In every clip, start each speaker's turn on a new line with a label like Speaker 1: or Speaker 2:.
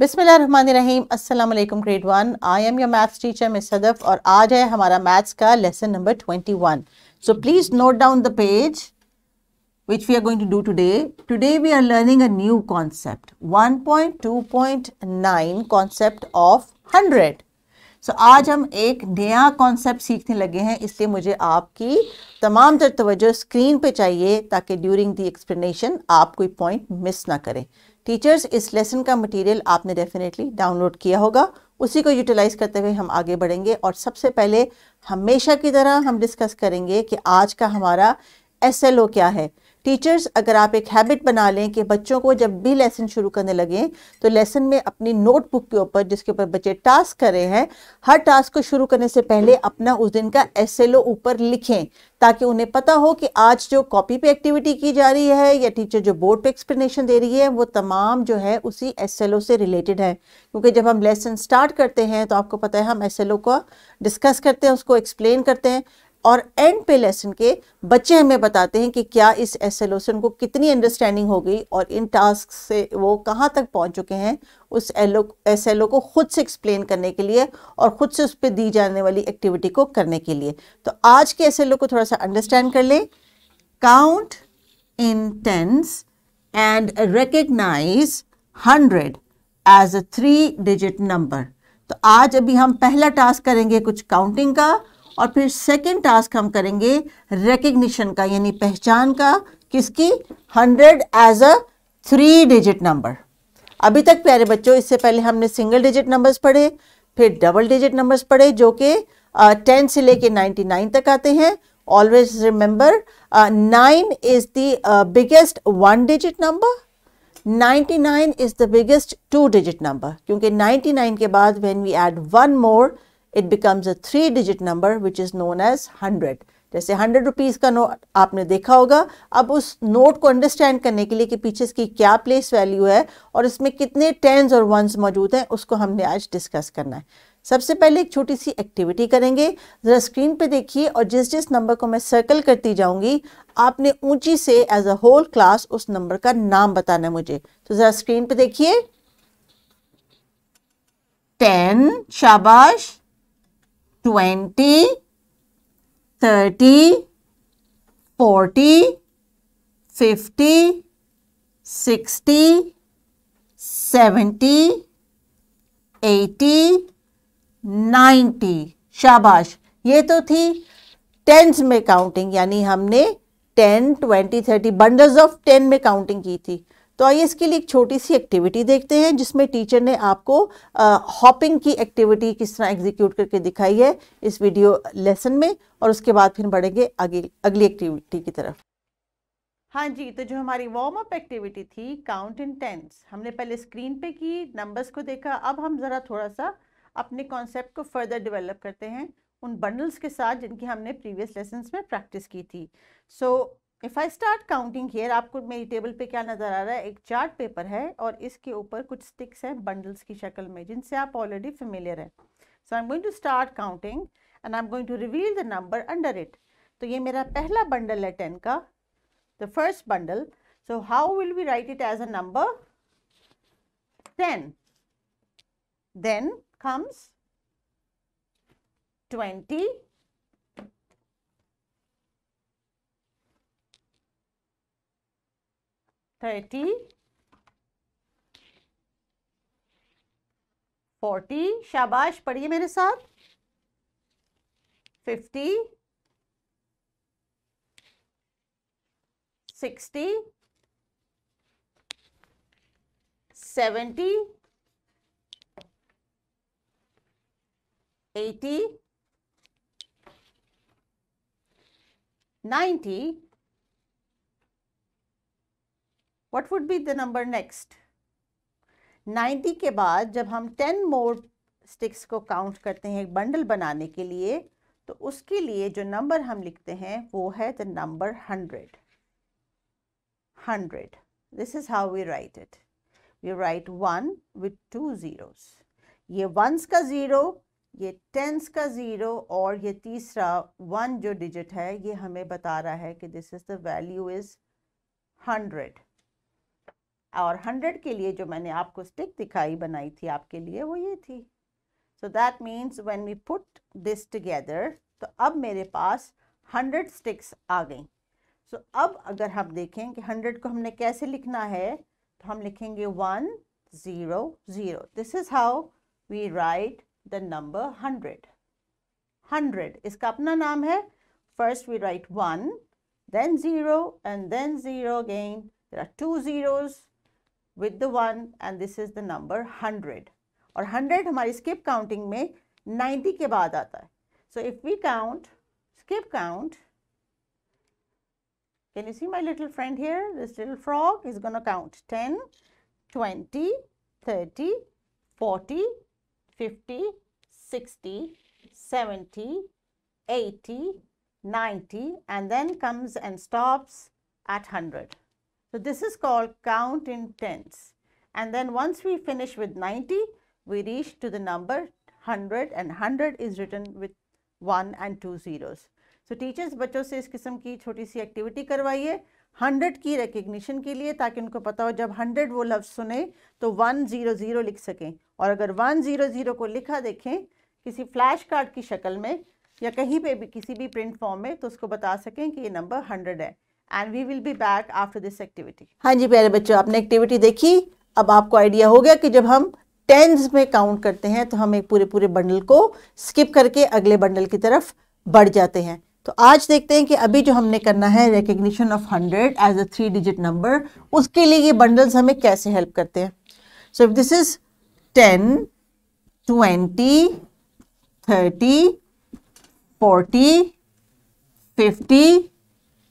Speaker 1: बिसमीम असलम grade one I am your maths teacher miss Hadaf और आज है हमारा मैथ्स का lesson number twenty one so please note down the page which we are going to do today. Today we are learning a new concept 1.2.9 concept of 100. So आज हम एक नया concept सीखने लगे हैं इसलिए मुझे आपकी तमाम तर तवज्जो स्क्रीन पे चाहिए ताकि ड्यूरिंग दी एक्सप्लेनेशन आप कोई पॉइंट मिस ना करें टीचर्स इस लेसन का मटेरियल आपने डेफिनेटली डाउनलोड किया होगा उसी को यूटिलाइज करते हुए हम आगे बढ़ेंगे और सबसे पहले हमेशा की तरह हम डिस्कस करेंगे कि आज का हमारा एस क्या है टीचर्स अगर आप एक हैबिट बना लें कि बच्चों को जब भी लेसन शुरू करने लगें तो लेसन में अपनी नोटबुक के ऊपर जिसके ऊपर बच्चे टास्क कर रहे हैं हर टास्क को शुरू करने से पहले अपना उस दिन का एस ऊपर लिखें ताकि उन्हें पता हो कि आज जो कॉपी पे एक्टिविटी की जा रही है या टीचर जो बोर्ड पे एक्सप्लेनेशन दे रही है वो तमाम जो है उसी एस से रिलेटेड है क्योंकि जब हम लेसन स्टार्ट करते हैं तो आपको पता है हम एस का डिस्कस करते हैं उसको एक्सप्लेन करते हैं और एंड पे लेसन के बच्चे हमें बताते हैं कि क्या इस एस एलोसन को कितनी अंडरस्टैंडिंग हो गई और इन टास्क से वो कहाँ तक पहुँच चुके हैं उस एलो एस एल ओ को खुद से एक्सप्लेन करने के लिए और ख़ुद से उस पर दी जाने वाली एक्टिविटी को करने के लिए तो आज के एस एल ओ को थोड़ा सा अंडरस्टैंड कर लें count in tens and recognise hundred as a three digit number तो आज अभी हम पहला टास्क करेंगे कुछ काउंटिंग का और फिर सेकेंड टास्क हम करेंगे रिकग्निशन का यानी पहचान का किसकी hundred as a three digit number अभी तक प्यारे बच्चों इससे पहले हमने सिंगल डिजिट नंबर्स पढ़े फिर डबल डिजिट नंबर्स पढ़े जो कि टेन से लेके नाइन्टी नाइन तक आते हैं always remember nine is the biggest one digit number nine is the biggest two digit number क्योंकि नाइन के बाद when we add one more it becomes a three digit number which is known as 100. जैसे hundred rupees का note आपने देखा होगा अब उस नोट को अंडरस्टैंड करने के लिए कि पीछे इसकी क्या प्लेस वैल्यू है और इसमें कितने टेंस और वंस मौजूद हैं उसको हमने आज डिस्कस करना है सबसे पहले एक छोटी सी एक्टिविटी करेंगे ज़रा स्क्रीन पे देखिए और जिस जिस नंबर को मैं सर्कल करती जाऊंगी आपने ऊंची से एज अ होल क्लास उस नंबर का नाम बताना मुझे तो ज़रा स्क्रीन पे देखिए टेन शाबाश twenty thirty forty fifty sixty seventy eighty 90 शाबाश ये तो थी टेंस में काउंटिंग यानी हमने ten twenty thirty bundles of ten में काउंटिंग की थी तो आइए इसके लिए एक छोटी सी एक्टिविटी देखते हैं जिसमें टीचर ने आपको हॉपिंग की एक्टिविटी किस तरह एग्जीक्यूट करके दिखाई है इस वीडियो लेसन में और उसके बाद फिर बढ़ेंगे आगे अगली एक्टिविटी की तरफ हाँ जी तो जो हमारी वार्म अप एक्टिविटी थी काउंट इन टेंस हमने पहले स्क्रीन पे की नंबर्स को देखा अब हम ज़रा थोड़ा सा अपने कॉन्सेप्ट को फर्दर डेवलप करते हैं उन बंडल्स के साथ जिनकी हमने प्रीवियस लेसन में प्रैक्टिस की थी so so, if I start counting here आपको मेरी टेबल पे क्या नज़र आ रहा है एक चार्ट पेपर है और इसके ऊपर कुछ स्टिक्स हैं बंडल्स की शक्ल में जिनसे आप ऑलरेडी फेमिलियर हैं so I am going to start counting and I am going to reveal the number under it तो ये मेरा पहला बंडल है टेन का the first bundle so how will we write it as a number ten then comes twenty thirty forty शाबाश पढ़िए मेरे साथ fifty sixty seventy eighty ninety what would be the number next ninety के बाद जब हम ten more sticks को count करते हैं एक बंडल बनाने के लिए तो उसके लिए जो नंबर हम लिखते हैं वो है the number hundred hundred this is how we write it we write one with two zeros ये वंस का ज़ीरो ये टेंस का ज़ीरो और ये तीसरा वन जो डिजिट है ये हमें बता रहा है कि this is the value is hundred और 100 के लिए जो मैंने आपको स्टिक दिखाई बनाई थी आपके लिए वो ये थी so that means when we put this together तो अब मेरे पास 100 स्टिक्स आ गई सो so, अब अगर हम देखें कि 100 को हमने कैसे लिखना है तो हम लिखेंगे one zero zero this is how we write the number hundred hundred इसका अपना नाम है first we write one then zero and then zero again there are two zeros with the 1 and this is the number 100. Or 100 हमारी skip counting में 90 के बाद आता है. So if we count, skip count, can you see my little friend here? This little frog is going to count 10, 20, 30, 40, 50, 60, 70, 80, 90 and then comes and stops at 100. So this is called count in tens. And then once we finish with 90, we reach to the number 100 and 100 is written with 1 and 2 zeros. So so, teachers बच्चों से इस किस्म की छोटी सी activity करवाइए hundred की recognition के लिए ताकि उनको पता हो जब हंड्रेड वो लफ्ज़ सुने तो वन ज़ीरो ज़ीरो लिख सकें और अगर वन ज़ीरो ज़ीरो को लिखा देखें किसी फ्लैश कार्ड की शक्ल में या कहीं पे भी किसी भी प्रिंट फॉर्म में तो उसको बता सकें कि ये नंबर हंड्रेड है and we will be back after this activity हाँ जी प्यारे बच्चों आपने एक्टिविटी देखी अब आपको आइडिया हो गया कि जब हम टेंस में काउंट करते हैं तो हम एक पूरे पूरे बंडल को स्किप करके अगले बंडल की तरफ बढ़ जाते हैं तो आज देखते हैं कि अभी जो हमने करना है recognition of hundred as a three digit number उसके लिए ये बंडल्स हमें कैसे हेल्प करते हैं so if this is ten twenty thirty forty fifty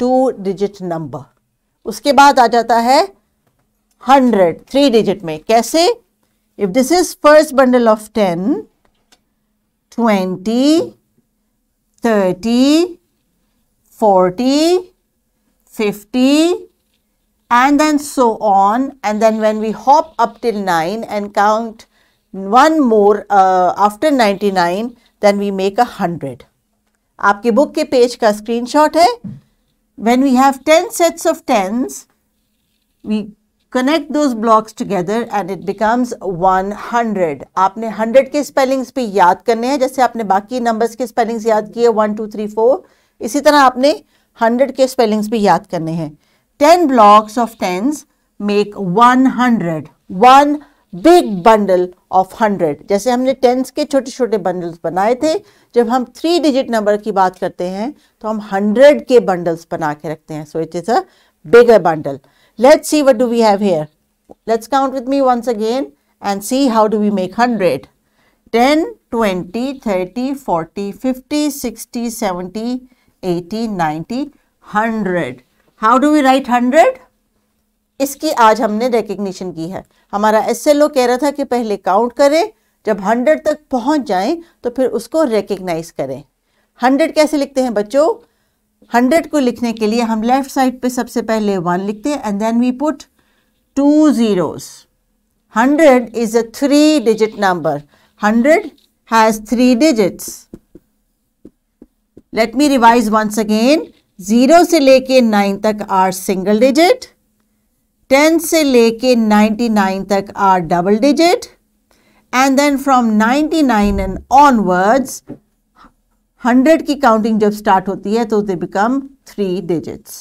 Speaker 1: two digit number उसके बाद आ जाता है हंड्रेड थ्री डिजिट में कैसे if this is first bundle of ten twenty thirty forty fifty and then so on and then when we hop up till nine and count one more after after 99 then we make a hundred आपके book के page का screenshot है when we have 10 sets of 10s, we connect those blocks together and it becomes 100. आपने 100 के spellings पे याद करने हैं जैसे आपने बाकी numbers के spellings याद किए 1, 2, 3, 4. इसी तरह आपने 100 के spellings भी याद करने हैं. 10 blocks of 10s make 100. 100. Big bundle of hundred जैसे हमने टेंस के छोटे छोटे बंडल्स बनाए थे जब हम थ्री डिजिट नंबर की बात करते हैं तो हम हंड्रेड के बंडल्स बना के रखते हैं so it is a bigger bundle let's see what do we have here let's count with me once again and see how do we make hundred ten twenty thirty forty fifty sixty seventy eighty ninety hundred how do we write hundred इसकी आज हमने recognition की है हमारा S कह रहा था कि पहले काउंट करें जब हंड्रेड तक पहुंच जाएं तो फिर उसको रिकग्नाइज करें हंड्रेड कैसे लिखते हैं बच्चों हंड्रेड को लिखने के लिए हम लेफ्ट साइड पे सबसे पहले वन लिखते हैं and then we put two zeros hundred is a three digit number hundred has three digits let me revise once again zero से लेके नाइन तक आर सिंगल डिजिट टेन से लेके नाइन तक are double digit and then from ninety nine and onwards hundred की counting जब start होती है तो दे बिकम थ्री डिजिट्स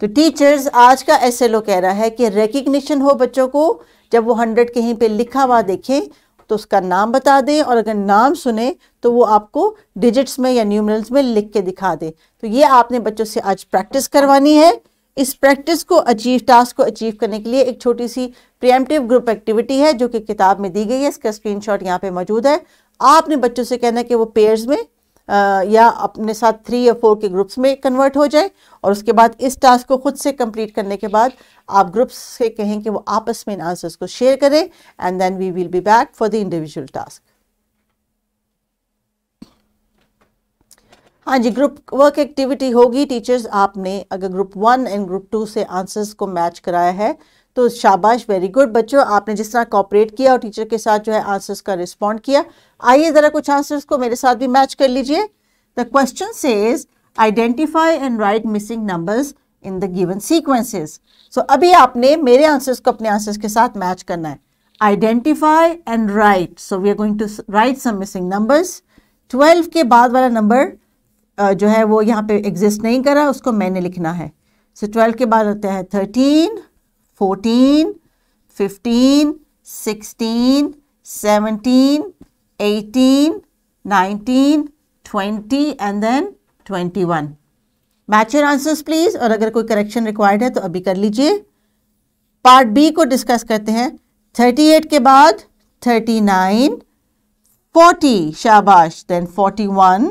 Speaker 1: तो टीचर्स आज का एस एल ओ कह रहा है कि रिकग्निशन हो बच्चों को जब वो हंड्रेड कहीं पे लिखा हुआ देखें तो उसका नाम बता दें और अगर नाम सुने तो वो आपको डिजिट्स में या न्यूमरल्स में लिख के दिखा दें तो ये आपने बच्चों से आज प्रैक्टिस करवानी है इस प्रैक्टिस को अचीव टास्क को अचीव करने के लिए एक छोटी सी प्रियमटिव ग्रुप एक्टिविटी है जो कि किताब में दी गई है इसका स्क्रीनशॉट यहाँ पे मौजूद है आपने बच्चों से कहना है कि वो पेयर्स में आ, या अपने साथ थ्री या फोर के ग्रुप्स में कन्वर्ट हो जाए और उसके बाद इस टास्क को खुद से कंप्लीट करने के बाद आप ग्रुप्स से कहें कि वो आपस में इन आंसर्स को शेयर करें and then we will be back for the individual task हाँ जी ग्रुप वर्क एक्टिविटी होगी टीचर्स आपने अगर group one and group two से आंसर्स को मैच कराया है तो शाबाश वेरी गुड बच्चों आपने जिस तरह कॉपरेट किया और टीचर के साथ जो है आंसर्स का रिस्पॉन्ड किया आइए ज़रा कुछ आंसर्स को मेरे साथ भी मैच कर लीजिए the question says identify and write missing numbers in the given sequences so अभी आपने मेरे आंसर्स को अपने आंसर्स के साथ मैच करना है identify and write so we are going to write some missing numbers twelve के बाद वाला नंबर जो है वो यहाँ पे एग्जिस्ट नहीं करा उसको मैंने लिखना है सो so, ट्वेल्व के बाद होता है thirteen fourteen fifteen sixteen seventeen eighteen nineteen twenty and then twenty one match your answers please और अगर कोई करेक्शन रिक्वायर्ड है तो अभी कर लीजिए पार्ट बी को डिस्कस करते हैं थर्टी एट के बाद थर्टी नाइन फोर्टी शाबाश देन फोर्टी वन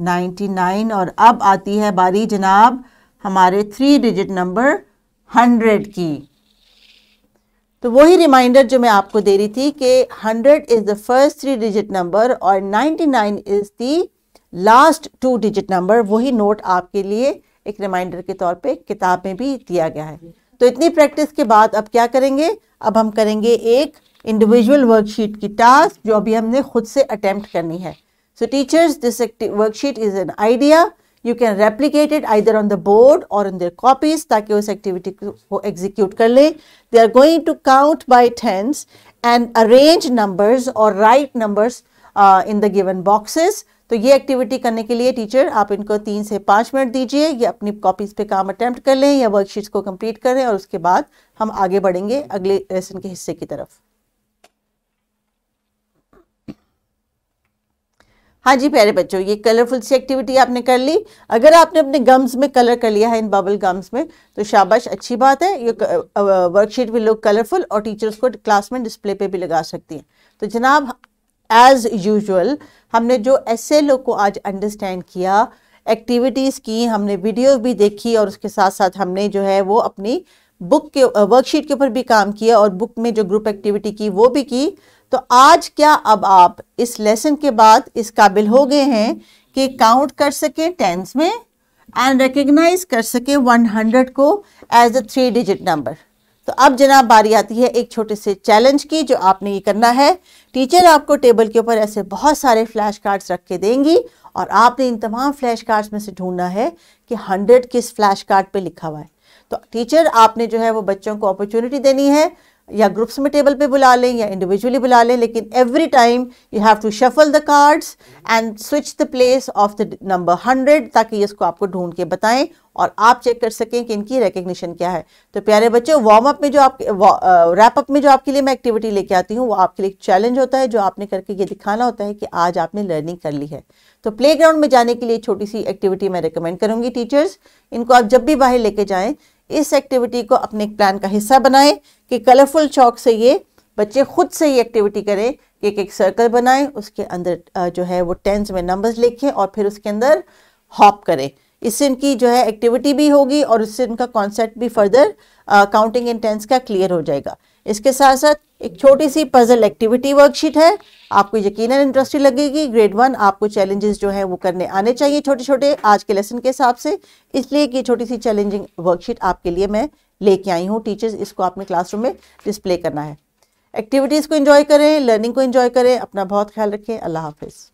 Speaker 1: 99 और अब आती है बारी जनाब हमारे थ्री डिजिट नंबर 100 की तो वही रिमाइंडर जो मैं आपको दे रही थी कि 100 is the first three digit number और 99 is the last two digit number वही नोट आपके लिए एक रिमाइंडर के तौर पे किताब में भी दिया गया है तो इतनी प्रैक्टिस के बाद अब क्या करेंगे अब हम करेंगे एक इंडिविजुअल वर्कशीट की टास्क जो अभी हमने खुद से अटैम्प्ट करनी है So teachers, this worksheet is an idea. You can replicate it either on the board or in their copies ताकि उस activity को execute कर ले. They are going to count by tens and arrange numbers or write numbers uh, in the given boxes. तो ये activity करने के लिए टीचर आप इनको तीन से पाँच मिनट दीजिए या अपनी कॉपीज़ पे काम अटैम्प्ट कर लें या वर्कशीट्स को कंप्लीट करें और उसके बाद हम आगे बढ़ेंगे अगले लेसन के हिस्से की तरफ हाँ जी प्यारे बच्चों ये कलरफुल सी एक्टिविटी आपने कर ली अगर आपने अपने गम्स में कलर कर लिया है इन बबल गम्स में तो शाबाश अच्छी बात है ये वर्कशीट भी लोग कलरफुल और टीचर्स को क्लास में डिस्प्ले पे भी लगा सकती हैं तो जनाब एज़ यूजुअल हमने जो एस को आज अंडरस्टैंड किया एक्टिविटीज़ की हमने वीडियो भी देखी और उसके साथ साथ हमने जो है वो अपनी बुक के वर्कशीट के ऊपर भी काम किया और बुक में जो ग्रुप एक्टिविटी की वो भी की तो आज क्या अब आप इस लेसन के बाद इस काबिल हो गए हैं कि काउंट कर सके टेंस में एंड रिकग्नाइज कर सके हंड्रेड को as a three digit number तो अब जनाब बारी आती है एक छोटे से चैलेंज की जो आपने ये करना है टीचर आपको टेबल के ऊपर ऐसे बहुत सारे फ्लैश कार्ड्स रख के देंगी और आपने इन तमाम फ्लैश कार्ड्स में से ढूंढना है कि हंड्रेड किस फ्लैश कार्ड पे लिखा हुआ है तो टीचर आपने जो है वो बच्चों को अपॉर्चुनिटी देनी है या ग्रुप्स में टेबल पे बुला लें या इंडिविजुअली बुला लें लेकिन every time you have to shuffle the cards and switch the place of the number hundred ताकि इसको आपको ढूंढ के बताएं और आप चेक कर सकें कि इनकी रिकग्निशन क्या है तो प्यारे बच्चों वार्म अप में जो आप रैप अप में जो आपके लिए मैं एक्टिविटी लेके आती हूँ वो आपके लिए एक चैलेंज होता है जो आपने करके ये दिखाना होता है कि आज आपने लर्निंग कर ली है तो प्ले में जाने के लिए छोटी सी एक्टिविटी मैं रिकमेंड करूँगी टीचर्स इनको आप जब भी बाहर लेके जाएँ इस एक्टिविटी को अपने प्लान का हिस्सा बनाएं कि कलरफुल चौक से ये बच्चे खुद से ये एक्टिविटी करें कि एक एक सर्कल बनाएं उसके अंदर जो है वो टेंस में नंबर्स लिखें और फिर उसके अंदर हॉप करें इससे इनकी जो है एक्टिविटी भी होगी और इससे इनका कॉन्सेप्ट भी फर्दर काउंटिंग इंटेंस का क्लियर हो जाएगा इसके साथ साथ एक छोटी सी पजल एक्टिविटी वर्कशीट है आपको यकीनन इंटरेस्टिंग लगेगी ग्रेड वन आपको चैलेंजेस जो है वो करने आने चाहिए छोटे छोटे आज के लेसन के हिसाब से इसलिए कि छोटी सी चैलेंजिंग वर्कशीट आपके लिए मैं लेके आई हूँ टीचर्स इसको आपने क्लासरूम में डिस्प्ले करना है एक्टिविटीज़ को इन्जॉय करें लर्निंग को इन्जॉय करें अपना बहुत ख्याल रखें अल्लाह हाफिज़